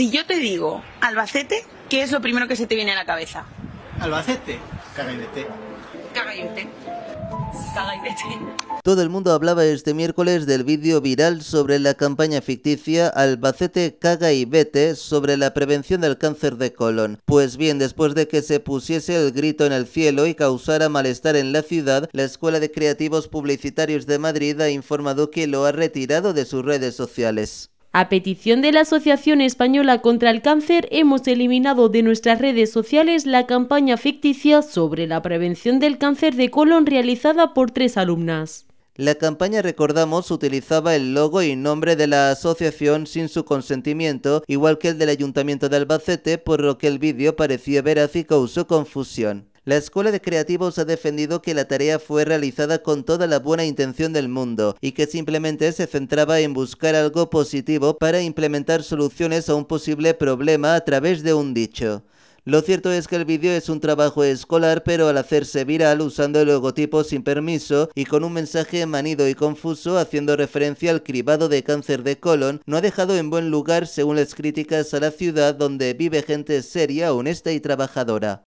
Si yo te digo Albacete, ¿qué es lo primero que se te viene a la cabeza? Albacete, y vete. Todo el mundo hablaba este miércoles del vídeo viral sobre la campaña ficticia Albacete caga y vete sobre la prevención del cáncer de colon. Pues bien, después de que se pusiese el grito en el cielo y causara malestar en la ciudad, la Escuela de Creativos Publicitarios de Madrid ha informado que lo ha retirado de sus redes sociales. A petición de la Asociación Española contra el Cáncer, hemos eliminado de nuestras redes sociales la campaña ficticia sobre la prevención del cáncer de colon realizada por tres alumnas. La campaña, recordamos, utilizaba el logo y nombre de la asociación sin su consentimiento, igual que el del Ayuntamiento de Albacete, por lo que el vídeo parecía veraz y causó confusión. La Escuela de Creativos ha defendido que la tarea fue realizada con toda la buena intención del mundo y que simplemente se centraba en buscar algo positivo para implementar soluciones a un posible problema a través de un dicho. Lo cierto es que el vídeo es un trabajo escolar, pero al hacerse viral usando el logotipo sin permiso y con un mensaje manido y confuso haciendo referencia al cribado de cáncer de colon, no ha dejado en buen lugar según las críticas a la ciudad donde vive gente seria, honesta y trabajadora.